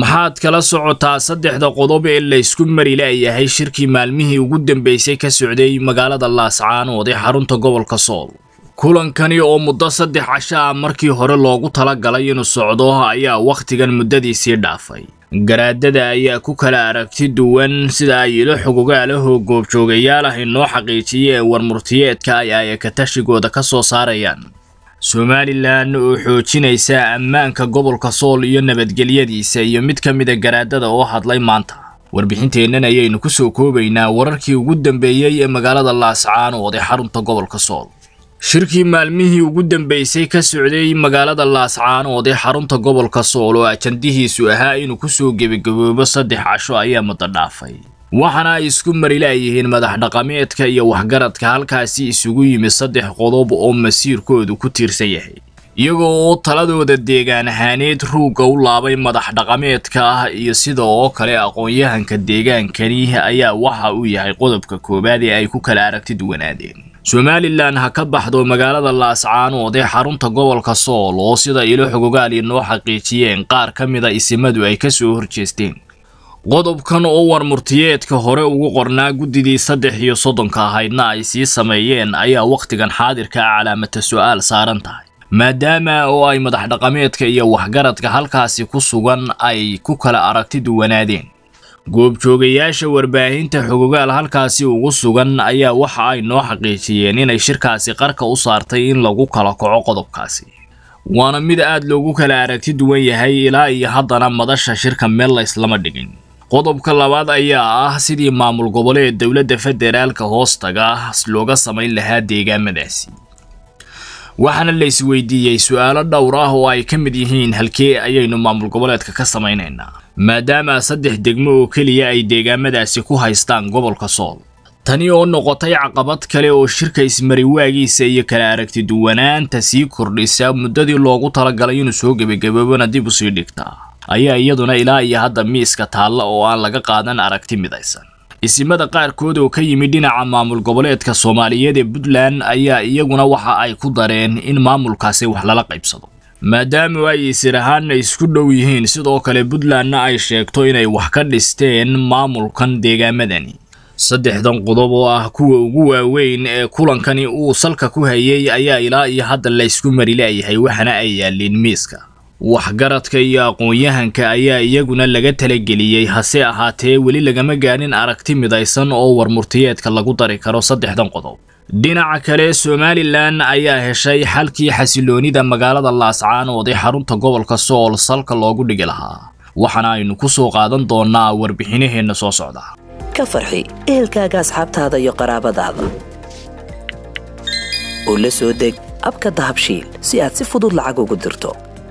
maxaad kala socotaa saddexda qodob ee laysku mari laayahay shirkii maalmihii ugu dambeysay ka socday magaalada laascaanood ee xarunta gobolka sool kulankani oo muddo saddex casha ah markii hore loogu tala galay inuu socdo ayaa wakhtigan muddadiisii dhaafay garaadada ayaa ku kala aragti duwan sida ay ilo xogogaalaho goobjoogayaal ah inoo xaqiijiye ee warmurtiyeedka ay aayakatashigoda ka soo saarayaan somalilan oo xoojinaysa ammaanka gobolka sool iyo nabadgelyadiisa iyo mid ka mida ah garaadada oo hadlay maanta warbixinteennan ayaynu ku soo koobaynaa wararkii ugu dambeeyey ee magaalada laascaanood ee xarunta gobolka sool shirkii maalmihii ugu dambeysay ka socday magaalada laascaanood ee xarunta gobolka sool oo ajandihiisu ahaa inuu kusoo gebagaboobo saddex casho ayaa muddo dhaafay waxaana ay isku mari laayihiin madax dhaqameedka iyo waxgaradka halkaasi isugu yimid saddex qodob oo masiirkoodu ku tiirsan yahay iyagoo oo taladooda deegaan ahaaneed ruugga u laabay madax dhaqameedka ah iyo sida oo kale aqoon-yahanka deegaankani ayaa waxa uu yahay qodobka koowaad ee ay ku kala aragti duwanaadeen somalilan ha ka baxdo magaalada laascaanood ee xarunta gobolka sool oo sida ilo xogogaal iyo noo xaqiijiyeen qaar ka mida isimadu ay kasoo horjeesteen qodobkan oo warmurtiyeedka hore ugu qornaa guddidii saddex iyo soddonka ahaydna ay sii sameeyeen ayaa wakhtigan xaadirka calaamata su'aal saaran tahay maadaama oo ay madaxdhaqameedka iyo waxgaradka halkaasi ku sugan ay ku kala aragti duwanaadeen goobjoogayaasha warbaahinta xogogaal halkaasi ugu sugan ayaa waxa ay noo xaqiijiyeen inay shirkaasi qarka u saartay in lagu kala kaco qodobkaasi waana mid aad loogu kala aragti duwan yahay ilaa iyo haddana madasha shirka mella islama dhigin qodobka labaad ayaa ah sidii maamul gobole ee dowladda federaalka hoostaga looga samayn lahaa deegaamadaasi waxaana la isweydiiyey su'aalo aalo dhowr ah oo ay ka mid yihiin halkee ayaynu maamul goboleedka ka samaynaynaa maadaama saddex degmo oo keliya ay deegaamadaasi ku haystaan gobolka sool tani oo noqotay caqabad kale oo shirka ismari waagiisa iyo kala aragti duwanaanta sii kordhisa muddadii loogu talagalay inuu soo gebagaboobana dib u sii dhigtaa ayaa iyaduna ilaa iyo hadda miiska taalla oo aan laga qaadan aragti midaysan isimada qaarkood oo ka yimid dhinaca maamul goboleedka soomaaliyeed ee puntland ayaa iyaguna waxa ay ku dareen in maamulkaasi wax lala qaybsado maadaama ay isir ahaanna isku dhow yihiin sidoo kale puntlandna ay sheegto inay wax ka dhisteen maamulkan deegaamadani saddexdan qodob oo ah kuwa ugu waaweyn ee kulankani uu salka ku hayay ayaa ilaa iyo hadda laysku mari la'yahay waxaana ay yaalliin miiska waxgaradka iyo aqoon-yahanka ayaa iyaguna laga talageliyey hase ahaatee weli lagama gaadhin aragti midaysan oo warmurtiyeedka lagu dari karo saddexdan qodob dhinaca kale somalilan ayaa heshay xalkii xasiloonida magaalada laascaanood ee xarunta gobolka sool salka loogu dhigi lahaa waxaana aynu ku soo qaadan doonnaa warbixinaheenna soo socda ka farxi ehelkaaga asxaabtaada iyo qaraabadaada oo la soo deg abka dahabshiil si aad si fudud lacag ugu dirto